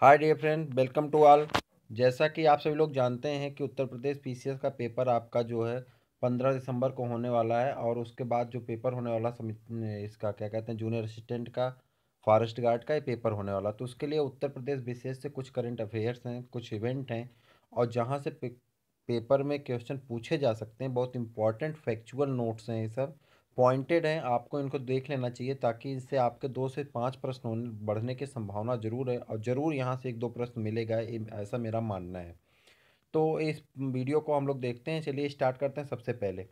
hi dear friend welcome to all जैसा कि आप सभी लोग जानते हैं कि उत्तर प्रदेश पीसीएस का पेपर आपका जो है पंद्रह दिसंबर को होने वाला है और उसके बाद जो पेपर होने वाला इसका क्या कहते हैं जूनियर असिस्टेंट का फॉरेस्ट गार्ड का ये पेपर होने वाला तो उसके लिए उत्तर प्रदेश विशेष से कुछ करंट अफेयर्स हैं कुछ इवेंट हैं और जहाँ से पे, पेपर में क्वेश्चन पूछे जा सकते हैं बहुत इंपॉर्टेंट फैक्चुअल नोट्स हैं ये सब पॉइंटेड हैं आपको इनको देख लेना चाहिए ताकि इससे आपके दो से पाँच प्रश्न बढ़ने की संभावना ज़रूर है और ज़रूर यहाँ से एक दो प्रश्न मिलेगा ऐसा मेरा मानना है तो इस वीडियो को हम लोग देखते हैं चलिए स्टार्ट करते हैं सबसे पहले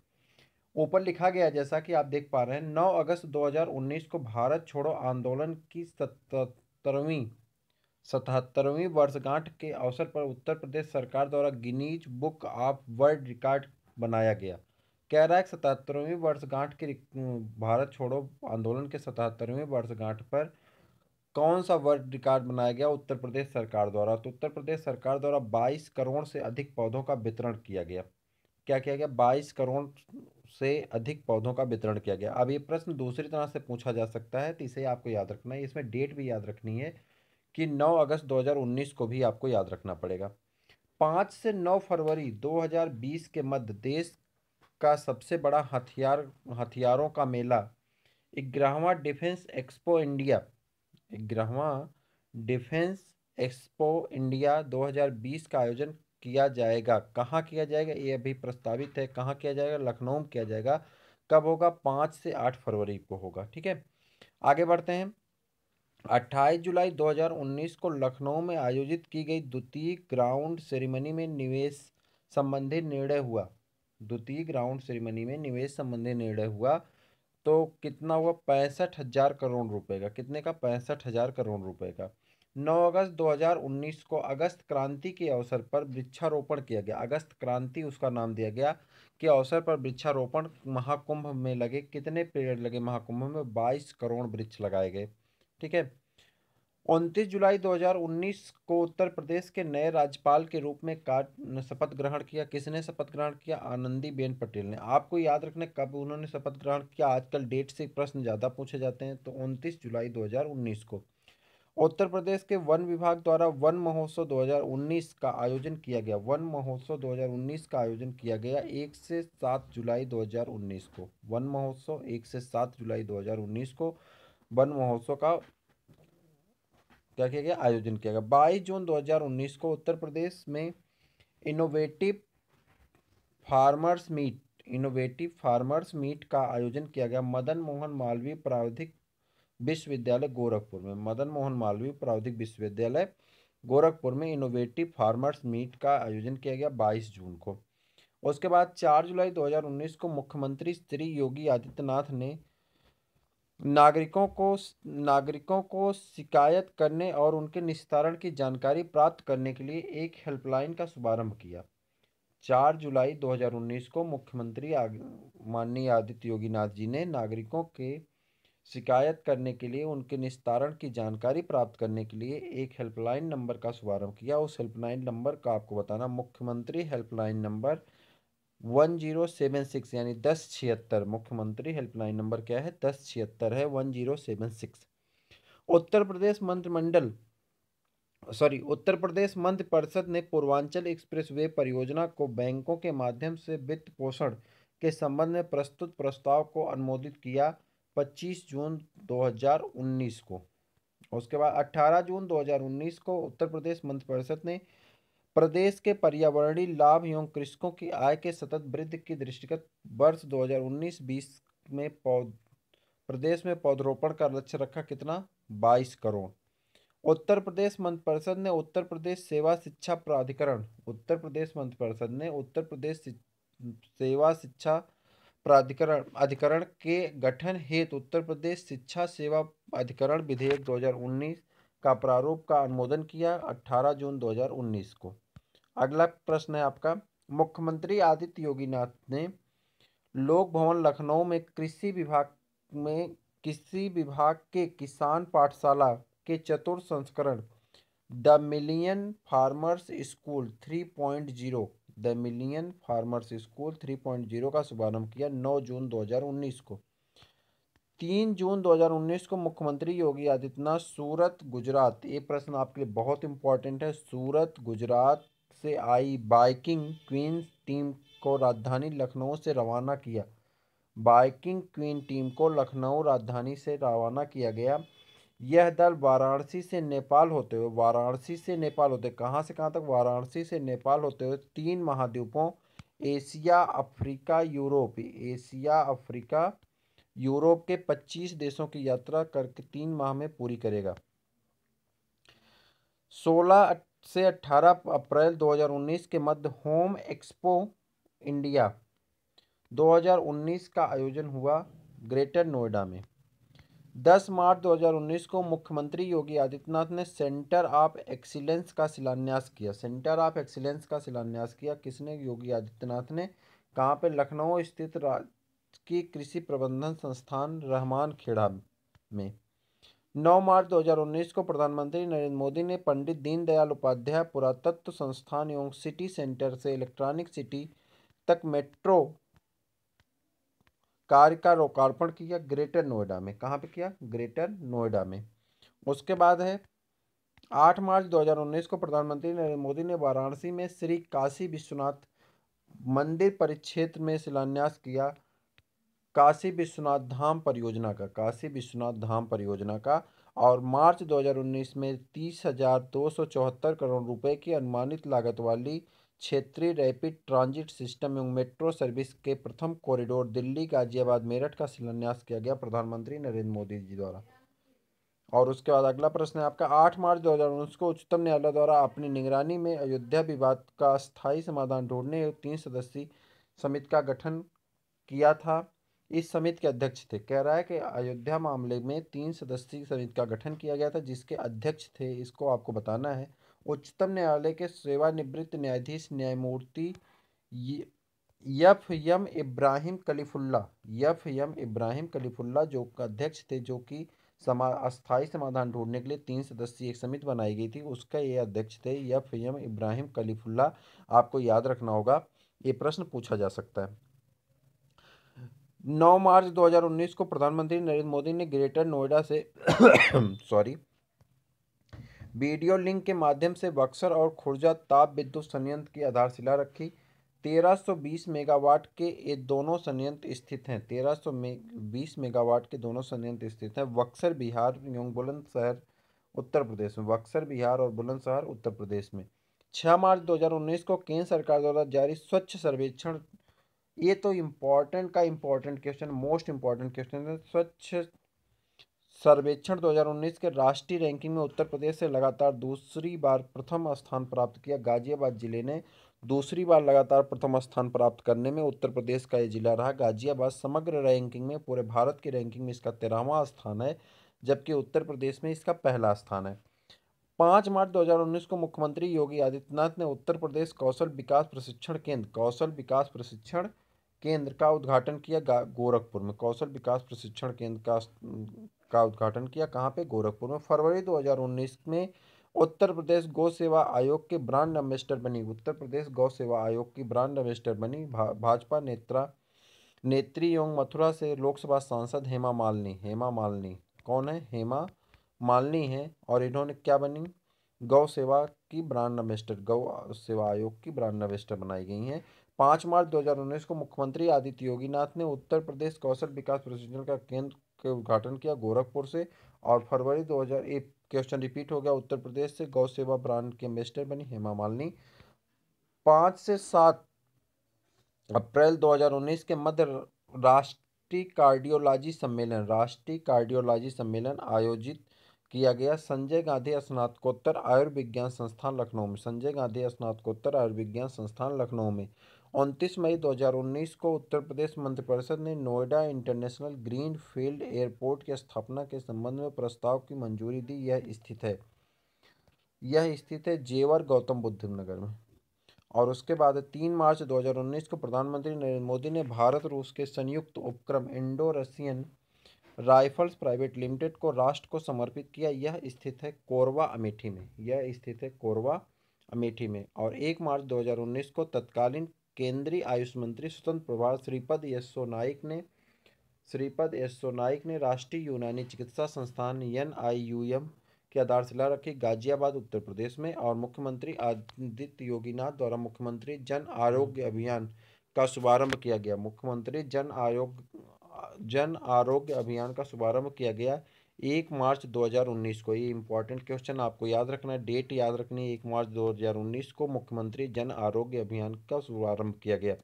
ऊपर लिखा गया जैसा कि आप देख पा रहे हैं 9 अगस्त 2019 को भारत छोड़ो आंदोलन की सतरवीं सतहत्तरवीं वर्षगांठ के अवसर पर उत्तर प्रदेश सरकार द्वारा Guinness book of world record बनाया गया कह रहा है सतहत्तरवीं वर्षगांठ की भारत छोड़ो आंदोलन के सतहत्तरवीं वर्षगांठ पर कौन सा वर्ल्ड रिकॉर्ड बनाया गया उत्तर प्रदेश सरकार द्वारा तो उत्तर प्रदेश सरकार द्वारा 22 करोड़ से अधिक पौधों का वितरण किया गया क्या किया गया 22 करोड़ से अधिक पौधों का वितरण किया गया अब ये प्रश्न दूसरी तरह से पूछा जा सकता है तो इसे आपको याद रखना है इसमें डेट भी याद रखनी है कि नौ अगस्त दो को भी आपको याद रखना पड़ेगा पाँच से नौ फरवरी दो के मध्य देश का सबसे बड़ा हथियार हथियारों का मेला ग्यारहवा डिफेंस एक्सपो इंडिया ग्रहवा डिफेंस एक्सपो इंडिया 2020 का आयोजन किया जाएगा कहाँ किया जाएगा ये अभी प्रस्तावित है कहाँ किया जाएगा लखनऊ में किया जाएगा कब होगा पाँच से आठ फरवरी को होगा ठीक है आगे बढ़ते हैं अट्ठाईस जुलाई 2019 को लखनऊ में आयोजित की गई द्वितीय ग्राउंड सेरेमनी में निवेश संबंधी निर्णय हुआ द्वितीय ग्राउंड सेरेमनी में निवेश संबंधी निर्णय हुआ तो कितना हुआ पैंसठ हज़ार करोड़ रुपए का कितने का पैंसठ हज़ार करोड़ रुपए का 9 अगस्त 2019 को अगस्त क्रांति के अवसर पर वृक्षारोपण किया गया अगस्त क्रांति उसका नाम दिया गया के अवसर पर वृक्षारोपण महाकुंभ में लगे कितने पेड़ लगे महाकुंभ में 22 करोड़ वृक्ष लगाए गए ठीक है उनतीस जुलाई 2019 को उत्तर प्रदेश के नए राज्यपाल के रूप में कार्य शपथ ग्रहण किया किसने शपथ ग्रहण किया आनंदी बेन पटेल ने आपको याद रखना कब उन्होंने शपथ ग्रहण किया आजकल डेट से प्रश्न ज़्यादा पूछे जाते हैं तो उनतीस जुलाई 2019 को उत्तर प्रदेश के वन विभाग द्वारा वन महोत्सव 2019 का आयोजन किया गया वन महोत्सव दो का आयोजन किया गया एक से सात जुलाई दो को वन महोत्सव एक से सात जुलाई दो को वन महोत्सव का क्या किया गया आयोजन किया गया बाईस जून 2019 को उत्तर प्रदेश में innovative farmers meet innovative farmers meet का आयोजन किया गया मदन मोहन मालवीय प्रावधिक विश्वविद्यालय गोरखपुर में मदन मोहन मालवीय प्रावधिक विश्वविद्यालय गोरखपुर में इनोवेटिव फार्मर्स मीट का आयोजन किया गया 22 जून को उसके बाद 4 जुलाई 2019 को मुख्यमंत्री श्री योगी आदित्यनाथ ने नागरिकों को नागरिकों को शिकायत करने और उनके निस्तारण की जानकारी प्राप्त करने के लिए एक हेल्पलाइन का शुभारंभ किया चार जुलाई 2019 को मुख्यमंत्री माननीय आदित्य योगीनाथ जी ने नागरिकों के शिकायत करने के लिए उनके निस्तारण की जानकारी प्राप्त करने के लिए एक हेल्पलाइन नंबर का शुभारंभ किया उस हेल्पलाइन नंबर का आपको बताना मुख्यमंत्री helpline number one zero seven six यानी दस छिहत्तर मुख्यमंत्री हेल्पलाइन नंबर क्या है दस छिहत्तर है one zero seven six Uttar Pradesh मंत्रिमंडल सॉरी उत्तर प्रदेश मंत्रि परिषद ने पूर्वांचल एक्सप्रेसवे परियोजना को बैंकों के माध्यम से वित्त पोषण के संबंध में प्रस्तुत प्रस्ताव को अनुमोदित किया 25 जून 2019 को उसके बाद 18 जून 2019 को उत्तर प्रदेश मंत्रिपरिषद ने प्रदेश के पर्यावरणीय लाभ एवं कृषकों की आय के सतत वृद्धि की दृष्टिगत वर्ष 2019-20 में पौध प्रदेश में पौधरोपण का लक्ष्य रखा कितना 22 करोड़ उत्तर प्रदेश मंत्रिपरिषद ने उत्तर प्रदेश सेवा शिक्षा प्राधिकरण उत्तर प्रदेश मंत्रिपरिषद ने उत्तर प्रदेश सेवा शिक्षा प्राधिकरण अधिकरण के गठन हेतु उत्तर प्रदेश शिक्षा सेवा अधिकरण विधेयक 2019 का प्रारूप का अनुमोदन किया 18 जून 2019 को अगला प्रश्न है आपका मुख्यमंत्री आदित्य योगीनाथ ने लोक भवन लखनऊ में कृषि विभाग में कृषि विभाग के किसान पाठशाला के चतुर्थ संस्करण the million farmers school three point zero the million farmers school three point zero का शुभारंभ किया नौ जून दो हज़ार उन्नीस को तीन जून 2019 को मुख्यमंत्री योगी आदित्यनाथ सूरत गुजरात ये प्रश्न आपके लिए बहुत इंपॉर्टेंट है सूरत गुजरात से आई बाइकिंग क्वींस टीम को राजधानी लखनऊ से रवाना किया बाइकिंग क्वीन टीम को लखनऊ राजधानी से रवाना किया गया यह दल वाराणसी से नेपाल होते हुए वाराणसी से नेपाल होते कहाँ से कहाँ तक वाराणसी से नेपाल होते हुए तीन महाद्वीपों Asia Africa Europe Asia Africa Europe के 25 देशों की यात्रा करके तीन माह में पूरी करेगा 16 से 18 अप्रैल 2019 के मध्य होम एक्सपो इंडिया 2019 का आयोजन हुआ ग्रेटर नोएडा में 10 मार्च 2019 को मुख्यमंत्री योगी आदित्यनाथ ने सेंटर ऑफ एक्सीलेंस का शिलान्यास किया सेंटर ऑफ एक्सीलेंस का शिलान्यास किया किसने योगी आदित्यनाथ ने कहाँ पर लखनऊ स्थित राजकीय कृषि प्रबंधन संस्थान रहमान खेड़ा में 9 मार्च 2019 को प्रधानमंत्री नरेंद्र मोदी ने पंडित दीनदयाल उपाध्याय पुरातत्व संस्थान एवं सिटी सेंटर से इलेक्ट्रॉनिक सिटी तक मेट्रो कार्य का लोकार्पण किया ग्रेटर नोएडा में कहाँ पे किया ग्रेटर नोएडा में उसके बाद है 8 मार्च 2019 को प्रधानमंत्री नरेंद्र मोदी ने वाराणसी में श्री काशी विश्वनाथ मंदिर परिक्षेत्र में शिलान्यास किया काशी विश्वनाथ धाम परियोजना का काशी विश्वनाथ धाम परियोजना का और मार्च 2019 में तीस हजार दो सौ चौहत्तर करोड़ रुपए की अनुमानित लागत वाली क्षेत्रीय रैपिड ट्रांजिट सिस्टम एवं मेट्रो सर्विस के प्रथम कॉरिडोर दिल्ली गाजियाबाद मेरठ का शिलान्यास किया गया प्रधानमंत्री नरेंद्र मोदी जी द्वारा और उसके बाद अगला प्रश्न है आपका आठ मार्च उन्नीस को उच्चतम न्यायालय द्वारा अपनी निगरानी में अयोध्या विवाद का स्थायी समाधान ढूंढने तीन सदस्यीय समिति का गठन किया था इस समिति के अध्यक्ष थे कह रहा है कि अयोध्या मामले में तीन सदस्यीय समिति का गठन किया गया था जिसके अध्यक्ष थे इसको आपको बताना है उच्चतम न्यायालय के सेवानिवृत्त न्यायाधीश न्यायमूर्ति F M Ibrahim Kalifulla F M Ibrahim Kalifulla जो अध्यक्ष थे जो कि समा अस्थायी समाधान ढूंढने के लिए तीन सदस्यीय एक समिति बनाई गई थी उसका ये अध्यक्ष थे यफ यम इब्राहिम कलीफुल्ला आपको याद रखना होगा ये प्रश्न पूछा जा सकता है नौ मार्च 2019 को प्रधानमंत्री नरेंद्र मोदी ने ग्रेटर नोएडा से सॉरी वीडियो लिंक के माध्यम से बक्सर और खुर्जा ताप विद्युत संयंत्र की आधारशिला रखी 1320 मेगावाट के ये दोनों संयंत्र स्थित हैं 1320 मेगावाट के दोनों संयंत्र स्थित हैं बक्सर बिहार एवं बुलंदशहर उत्तर प्रदेश में बक्सर बिहार और बुलंदशहर उत्तर प्रदेश में छः मार्च दो को केंद्र सरकार द्वारा जारी स्वच्छ सर्वेक्षण ये तो इम्पोर्टेंट का important question most important question है स्वच्छ सर्वेक्षण 2019 के राष्ट्रीय रैंकिंग में उत्तर प्रदेश से लगातार दूसरी बार प्रथम स्थान प्राप्त किया गाजियाबाद जिले ने दूसरी बार लगातार प्रथम स्थान प्राप्त करने में उत्तर प्रदेश का ये जिला रहा गाजियाबाद समग्र रैंकिंग में पूरे भारत की रैंकिंग में इसका तेरहवां स्थान है जबकि उत्तर प्रदेश में इसका पहला स्थान है पाँच मार्च 2019 को मुख्यमंत्री योगी आदित्यनाथ ने उत्तर प्रदेश कौशल विकास प्रशिक्षण केंद्र कौशल विकास प्रशिक्षण केंद्र का उद्घाटन किया गोरखपुर में कौशल विकास प्रशिक्षण केंद्र का का उद्घाटन किया कहाँ पे गोरखपुर में फरवरी 2019 में उत्तर प्रदेश गौ सेवा आयोग के ब्रांड एम्बेस्टर बनी उत्तर प्रदेश गौ सेवा आयोग की ब्रांड एम्बेस्टर बनी भा, भाजपा नेत्रा नेत्री एवं मथुरा से लोकसभा सांसद हेमा मालिनी हेमा मालिनी कौन है हेमा मालिनी है और इन्होंने क्या बनी गौ सेवा की ब्रांड एम्बेस्टर गौ सेवा आयोग की ब्रांड एम्बेस्टर बनाई गई हैं पाँच मार्च 2019 को मुख्यमंत्री आदित्य योगीनाथ ने उत्तर प्रदेश कौशल विकास प्रशिक्षण का केंद्र के उद्घाटन किया गोरखपुर से और फरवरी 2001 क्वेश्चन रिपीट हो गया उत्तर प्रदेश से गौ सेवा ब्रांड के एम्बेसडर बनी हेमा मालिनी पाँच से सात अप्रैल 2019 के मध्य राष्ट्रीय कार्डियोलॉजी सम्मेलन राष्ट्रीय कार्डियोलॉजी सम्मेलन आयोजित किया गया संजय गांधी स्नातकोत्तर आयुर्विज्ञान संस्थान लखनऊ में संजय गांधी स्नातकोत्तर आयुर्विज्ञान संस्थान लखनऊ में उनतीस मई 2019 को उत्तर प्रदेश मंत्रिपरिषद ने Noida international green field airport की स्थापना के संबंध में प्रस्ताव की मंजूरी दी यह स्थित है यह स्थित है जेवर गौतम बुद्ध नगर में और उसके बाद तीन मार्च 2019 को प्रधानमंत्री नरेंद्र मोदी ने भारत रूस के संयुक्त उपक्रम Indo Russian rifles private limited को राष्ट्र को समर्पित किया यह स्थित है कोरवा अमेठी में यह स्थित है कोरवा अमेठी में और एक मार्च 2019 को तत्कालीन केंद्रीय आयुष मंत्री स्वतंत्र प्रभार श्रीपद यशो नाइक ने श्रीपद यशो नाइक ने राष्ट्रीय यूनानी चिकित्सा संस्थान एन आई यू एम की आधारशिला रखी गाजियाबाद उत्तर प्रदेश में और मुख्यमंत्री आदित्य योगीनाथ द्वारा मुख्यमंत्री जन आरोग्य अभियान का शुभारंभ किया गया मुख्यमंत्री जन आयोग जन आरोग्य अभियान का शुभारंभ किया गया एक मार्च 2019 को ये इंपॉर्टेंट क्वेश्चन आपको याद रखना है डेट याद रखनी है एक मार्च 2019 को मुख्यमंत्री जन आरोग्य अभियान का शुभारंभ किया गया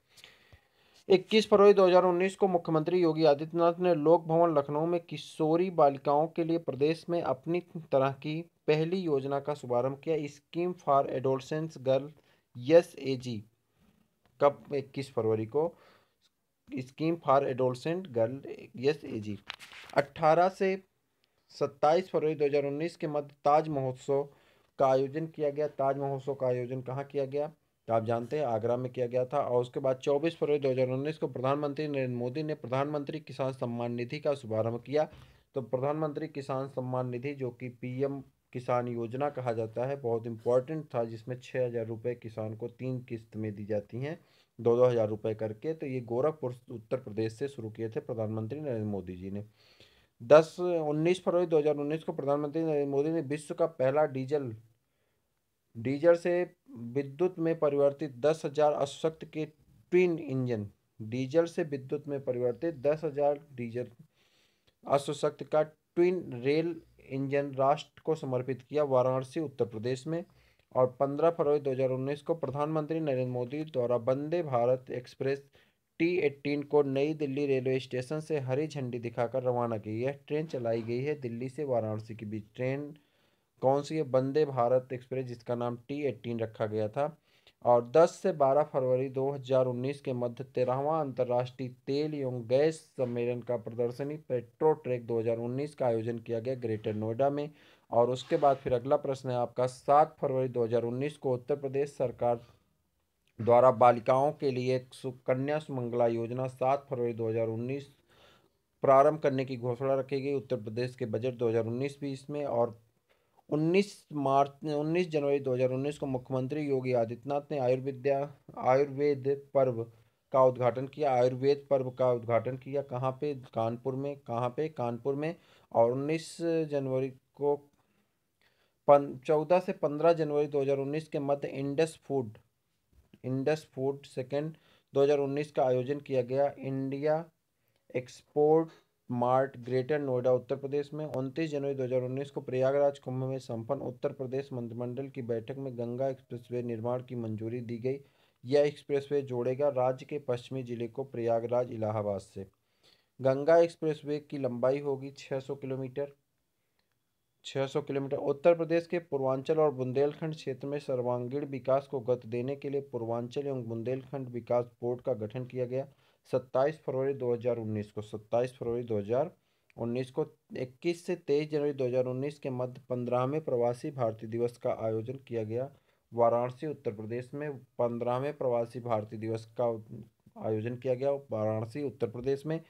21 फरवरी 2019 को मुख्यमंत्री योगी आदित्यनाथ ने लोक भवन लखनऊ में किशोरी बालिकाओं के लिए प्रदेश में अपनी तरह की पहली योजना का शुभारंभ किया scheme for adolescence girl S A G कब इक्कीस फरवरी को scheme for adolescent girl S A G अट्ठारह से सत्ताईस फरवरी 2019 के मध्य ताज महोत्सव का आयोजन किया गया ताज महोत्सव का आयोजन कहाँ किया गया तो आप जानते हैं आगरा में किया गया था और उसके बाद 24 फरवरी 2019 को प्रधानमंत्री नरेंद्र मोदी ने प्रधानमंत्री किसान सम्मान निधि का शुभारंभ किया तो प्रधानमंत्री किसान सम्मान निधि जो कि पीएम किसान योजना कहा जाता है बहुत इंपॉर्टेंट था जिसमें छः हज़ार रुपये किसान को तीन किस्त में दी जाती हैं दो दो हज़ार रुपये करके तो ये गोरखपुर उत्तर प्रदेश से शुरू किए थे प्रधानमंत्री नरेंद्र मोदी जी ने दस उन्नीस फरवरी 2019 को प्रधानमंत्री नरेंद्र मोदी ने विश्व का पहला डीजल डीजल से विद्युत में परिवर्तित दस हजार अशक्त के ट्विन इंजन डीजल से विद्युत में परिवर्तित दस हजार डीजल अश्वशक्त का ट्विन रेल इंजन राष्ट्र को समर्पित किया वाराणसी उत्तर प्रदेश में और 15 फरवरी 2019 को प्रधानमंत्री नरेंद्र मोदी द्वारा Vande Bharat express T eighteen को नई दिल्ली रेलवे स्टेशन से हरी झंडी दिखाकर रवाना की यह ट्रेन चलाई गई है दिल्ली से वाराणसी के बीच ट्रेन कौन सी है वंदे भारत एक्सप्रेस जिसका नाम टी एट्टीन रखा गया था और 10 से 12 फरवरी 2019 के मध्य तेरहवां अंतर्राष्ट्रीय तेल एवं गैस सम्मेलन का प्रदर्शनी पेट्रो ट्रैक 2019 का आयोजन किया गया ग्रेटर नोएडा में और उसके बाद फिर अगला प्रश्न है आपका 7 फरवरी 2019 को उत्तर प्रदेश सरकार द्वारा बालिकाओं के लिए सुकन्या सुमंगला योजना सात फरवरी 2019 प्रारंभ करने की घोषणा रखी गई उत्तर प्रदेश के बजट 2019-20 में और 19 मार्च 19 जनवरी 2019 को मुख्यमंत्री योगी आदित्यनाथ ने आयुर्विद्या आयुर्वेद पर्व का उद्घाटन किया आयुर्वेद पर्व का उद्घाटन किया कहाँ पे कानपुर में कहाँ पे कानपुर में और 19 जनवरी को पन चौदह से 15 जनवरी 2019 के मध्य Indus food Indus food second 2019 का आयोजन किया गया India export mart greater Noida Uttar Pradesh में उनतीस जनवरी 2019 को प्रयागराज कुंभ में संपन्न उत्तर प्रदेश मंत्रिमंडल की बैठक में गंगा एक्सप्रेसवे निर्माण की मंजूरी दी गई यह एक्सप्रेसवे जोड़ेगा राज्य के पश्चिमी जिले को प्रयागराज इलाहाबाद से गंगा एक्सप्रेसवे की लंबाई होगी 600 किलोमीटर 600 किलोमीटर उत्तर प्रदेश के पूर्वांचल और बुंदेलखंड क्षेत्र में सर्वांगीण विकास को गति देने के लिए पूर्वांचल एवं बुंदेलखंड विकास बोर्ड का गठन किया गया 27 फरवरी 2019 को 27 फरवरी 2019 को 21 से 23 जनवरी 2019 के मध्य पंद्रहवें प्रवासी भारतीय दिवस का आयोजन किया गया वाराणसी उत्तर प्रदेश में पंद्रहवें प्रवासी भारतीय दिवस का आयोजन किया गया वाराणसी उत्तर प्रदेश में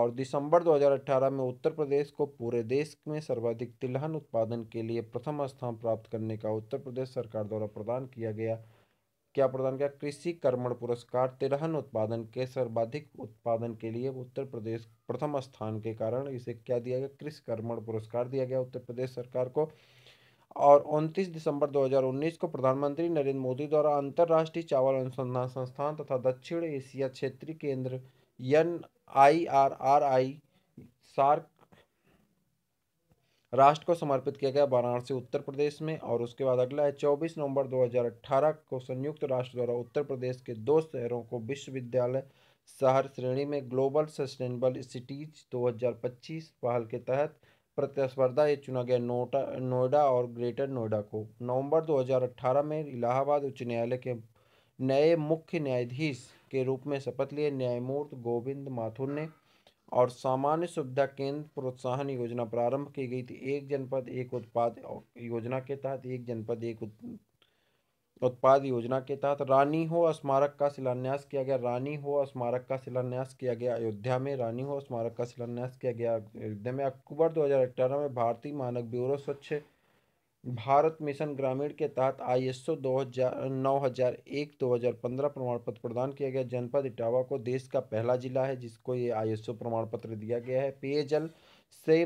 और दिसंबर 2018 में उत्तर प्रदेश को पूरे देश में सर्वाधिक तिलहन उत्पादन के लिए प्रथम स्थान प्राप्त करने का उत्तर प्रदेश सरकार द्वारा प्रदान किया गया क्या प्रदान किया कृषि कर्मण पुरस्कार तिलहन उत्पादन के सर्वाधिक उत्पादन के लिए उत्तर प्रदेश प्रथम स्थान के कारण इसे क्या दिया गया कृषि कर्मण पुरस्कार दिया गया उत्तर प्रदेश सरकार को और 29 दिसंबर 2019 को प्रधानमंत्री नरेंद्र मोदी द्वारा अंतर्राष्ट्रीय चावल अनुसंधान संस्थान तथा दक्षिण एशिया क्षेत्रीय केंद्र N I R R I SAARC राष्ट्र को समर्पित किया गया वाराणसी उत्तर प्रदेश में और उसके बाद अगला है चौबीस नवंबर 2018 को संयुक्त राष्ट्र द्वारा उत्तर प्रदेश के दो शहरों को विश्वविद्यालय शहर श्रेणी में ग्लोबल सस्टेनेबल सिटीज 2025 पहल के तहत प्रतिस्पर्धा ये चुना गया नोटा नोएडा और ग्रेटर नोएडा को नवंबर 2018 में इलाहाबाद उच्च न्यायालय के नए मुख्य न्यायाधीश के रूप में शपथ लिए न्यायमूर्ति गोविंद माथुर ने और सामान्य सुविधा केंद्र प्रोत्साहन योजना प्रारंभ की गई थी एक जनपद एक उत्पाद योजना के तहत एक जनपद एक उत्पाद योजना के तहत रानी हो स्मारक का शिलान्यास किया गया रानी हो स्मारक का शिलान्यास किया गया अयोध्या में रानी हो स्मारक का शिलान्यास किया गया अयोध्या में अक्टूबर दो में भारतीय मानक ब्यूरो स्वच्छ भारत मिशन ग्रामीण के तहत आई एस ओ दो हजार नौ हजार एक दो हजार पंद्रह प्रमाण पत्र प्रदान किया गया जनपद इटावा को देश का पहला जिला है जिसको ये आई एस ओ प्रमाण पत्र दिया गया है पेयजल से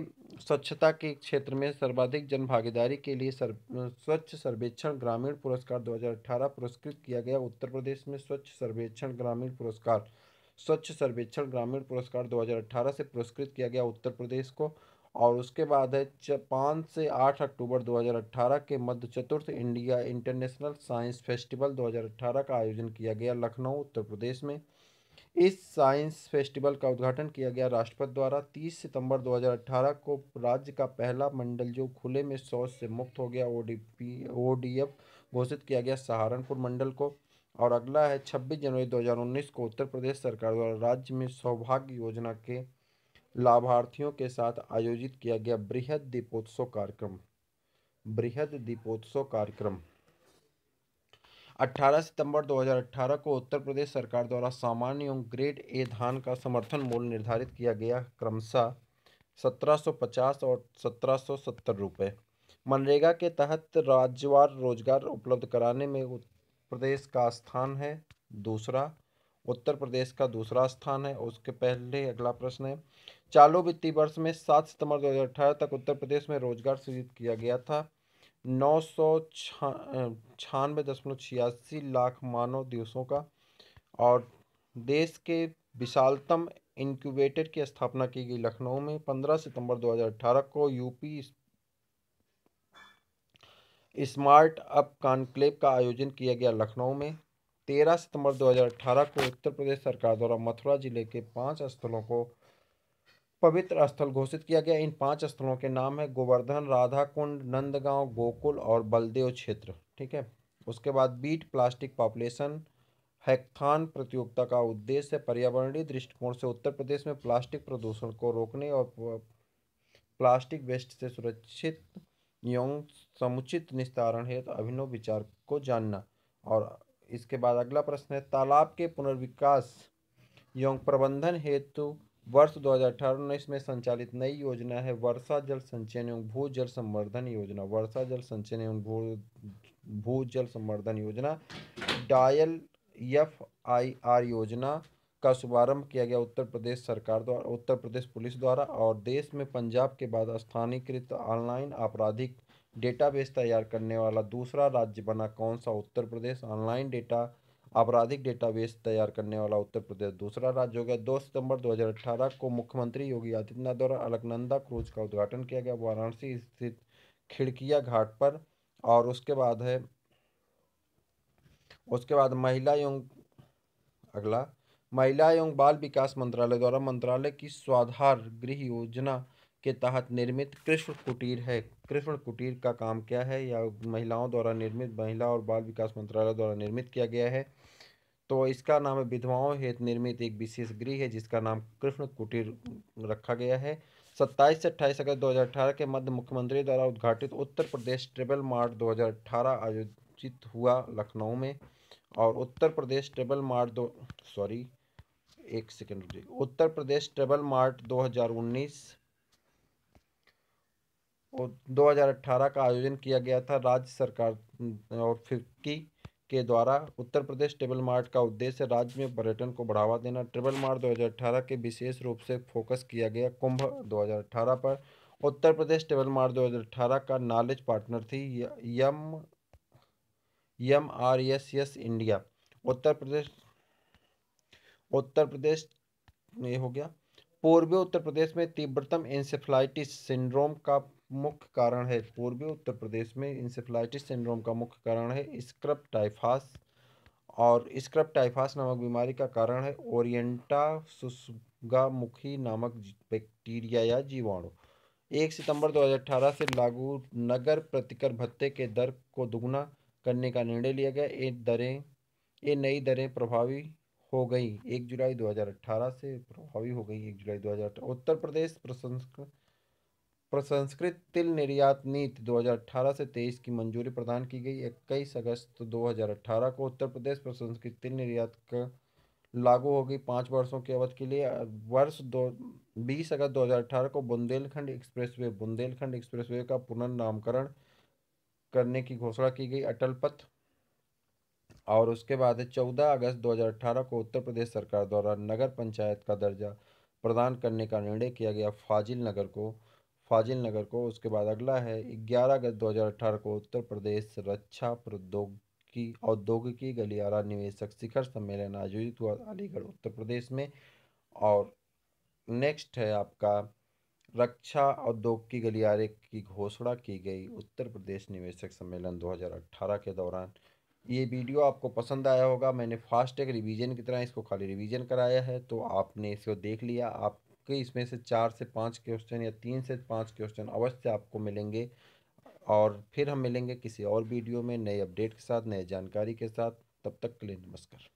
स्वच्छता के क्षेत्र में सर्वाधिक जन भागीदारी के लिए सर, स्वच्छ सर्वेक्षण ग्रामीण पुरस्कार 2018 पुरस्कृत किया गया उत्तर प्रदेश में स्वच्छ सर्वेक्षण ग्रामीण पुरस्कार स्वच्छ सर्वेक्षण ग्रामीण पुरस्कार 2018 से पुरस्कृत किया गया उत्तर प्रदेश को और उसके बाद है पाँच से आठ अक्टूबर 2018 के मध्य चतुर्थ इंडिया इंटरनेशनल साइंस फेस्टिवल 2018 का आयोजन किया गया लखनऊ उत्तर प्रदेश में इस साइंस फेस्टिवल का उद्घाटन किया गया राष्ट्रपति द्वारा 30 सितंबर 2018 को राज्य का पहला मंडल जो खुले में शौच से मुक्त हो गया ओ डी घोषित किया गया सहारनपुर मंडल को और अगला है 26 जनवरी 2019 को उत्तर प्रदेश सरकार द्वारा राज्य में सौभाग्य योजना के लाभार्थियों के साथ आयोजित किया गया बृहद दीपोत्सव कार्यक्रम बृहद दीपोत्सव कार्यक्रम 18 सितंबर 2018 को उत्तर प्रदेश सरकार द्वारा सामान्य एवं ग्रेड ए धान का समर्थन मूल्य निर्धारित किया गया क्रमशः 1750 और 1770 रुपए मनरेगा के तहत राज्यवार रोजगार उपलब्ध कराने में प्रदेश का स्थान है दूसरा उत्तर प्रदेश का दूसरा स्थान है उसके पहले अगला प्रश्न है चालू वित्तीय वर्ष में सात सितंबर दो तक उत्तर प्रदेश में रोजगार सृजित किया गया था नौ सौ छानवे दशमलव छियासी लाख मानव दिवसों का और देश के विशालतम इंक्यूबेटर की स्थापना की गई लखनऊ में पंद्रह सितंबर 2018 को यूपी स्मार्ट अप कॉन्क्लेव का आयोजन किया गया लखनऊ में तेरह सितंबर 2018 को उत्तर प्रदेश सरकार द्वारा मथुरा जिले के पांच स्थलों को पवित्र स्थल घोषित किया गया इन पांच स्थलों के नाम है गोवर्धन राधा कुंड नंदगांव गोकुल और बलदेव क्षेत्र ठीक है उसके बाद बीट प्लास्टिक पॉपुलेशन हैकथान प्रतियोगिता का उद्देश्य पर्यावरणीय दृष्टिकोण से उत्तर प्रदेश में प्लास्टिक प्रदूषण को रोकने और प्लास्टिक वेस्ट से सुरक्षित एवं समुचित निस्तारण हेतु तो अभिनव विचार को जानना और इसके बाद अगला प्रश्न है तालाब के पुनर्विकास एवं प्रबंधन हेतु वर्ष दो हज़ार अठारह उन्नीस में संचालित नई योजना है वर्षा जल संचयन एवं भू जल संवर्धन योजना वर्षा जल संचयन एवं भू भू जल संवर्धन योजना डायल एफ आई आर योजना का शुभारंभ किया गया उत्तर प्रदेश सरकार द्वारा उत्तर प्रदेश पुलिस द्वारा और देश में पंजाब के बाद स्थानीयकृत ऑनलाइन आपराधिक डेटाबेस तैयार करने वाला दूसरा राज्य बना कौन सा उत्तर प्रदेश ऑनलाइन डेटा आपराधिक डेटाबेस तैयार करने वाला उत्तर प्रदेश दूसरा राज्य हो गया दो सितंबर 2018 को मुख्यमंत्री योगी आदित्यनाथ द्वारा अलकनंदा क्रूज का उद्घाटन किया गया वाराणसी स्थित खिड़किया घाट पर और उसके बाद है उसके बाद महिला एवं अगला महिला एवं बाल विकास मंत्रालय द्वारा मंत्रालय की स्वाधार गृह योजना के तहत निर्मित कृष्ण कुटीर है कृष्ण कुटीर का काम क्या है या महिलाओं द्वारा निर्मित महिला और बाल विकास मंत्रालय द्वारा निर्मित किया गया है तो इसका नाम है विधवाओं हेतु निर्मित एक विशेष गृह है जिसका नाम कृष्ण कुटीर रखा गया है सत्ताईस से अट्ठाईस अगस्त दो के मध्य मुख्यमंत्री द्वारा उद्घाटित उत्तर प्रदेश ट्रेबल मार्ट दो आयोजित हुआ लखनऊ में और उत्तर प्रदेश ट्रेबल मार्ट दो सॉरी एक second Uttar Pradesh travel mart 2019 और 2018 का आयोजन किया गया था राज्य सरकार और फिक्की के द्वारा उत्तर प्रदेश ट्रिबल मार्ट का उद्देश्य राज्य में पर्यटन को बढ़ावा देना ट्रिबल मार्ट 2018 के विशेष रूप से फोकस किया गया कुंभ 2018 पर उत्तर प्रदेश ट्रिबल मार्ट 2018 का नॉलेज पार्टनर थी M M R S S India Uttar Pradesh Uttar Pradesh ये हो गया पूर्वी उत्तर प्रदेश में तीव्रतम इंसेफ्लाइटिस सिंड्रोम का मुख्य कारण है पूर्वी उत्तर प्रदेश में इंसेफ्लाइटिस सिंड्रोम का मुख्य कारण है स्क्रब टाइफास और स्क्रब टाइफास नामक बीमारी का कारण है ओरिएंटा सुसगामुखी नामक बैक्टीरिया या जीवाणु एक सितंबर 2018 से लागू नगर प्रतिकर भत्ते के दर को दुगुना करने का निर्णय लिया गया ये दरें ये नई दरें प्रभावी हो गई एक जुलाई 2018 से प्रभावी हो गई एक जुलाई 2018 उत्तर प्रदेश प्रसंस्क प्रसंस्कृत तिल निर्यात नीति 2018 से 23 की मंजूरी प्रदान की गई इक्कीस अगस्त 2018 को उत्तर प्रदेश प्रसंस्कृत तिल निर्यात का लागू गई पाँच वर्षों की अवधि के लिए वर्ष दो बीस अगस्त दो को बुंदेलखंड एक्सप्रेसवे बुंदेलखंड एक्सप्रेसवे का पुनर्नामकरण करने की घोषणा की गई अटल पथ और उसके बाद चौदह अगस्त 2018 को उत्तर प्रदेश सरकार द्वारा नगर पंचायत का दर्जा प्रदान करने का निर्णय किया गया फाजिल नगर को फाजिल नगर को उसके बाद अगला है ग्यारह अगस्त 2018 को उत्तर प्रदेश रक्षा प्रौद्योगिकी औद्योगिकी गलियारा निवेशक शिखर सम्मेलन आयोजित हुआ अलीगढ़ उत्तर प्रदेश में और नेक्स्ट है आपका रक्षा औद्योगिकी गलियारे की घोषणा की गई उत्तर प्रदेश निवेशक सम्मेलन 2018 के दौरान ये वीडियो आपको पसंद आया होगा मैंने फास्ट एक रिवीजन की तरह इसको खाली रिवीजन कराया है तो आपने इसको देख लिया आप के इसमें से चार से पाँच क्वेश्चन या तीन से पाँच क्वेश्चन अवश्य आपको मिलेंगे और फिर हम मिलेंगे किसी और वीडियो में नए अपडेट के साथ नए जानकारी के साथ तब तक के लिए नमस्कार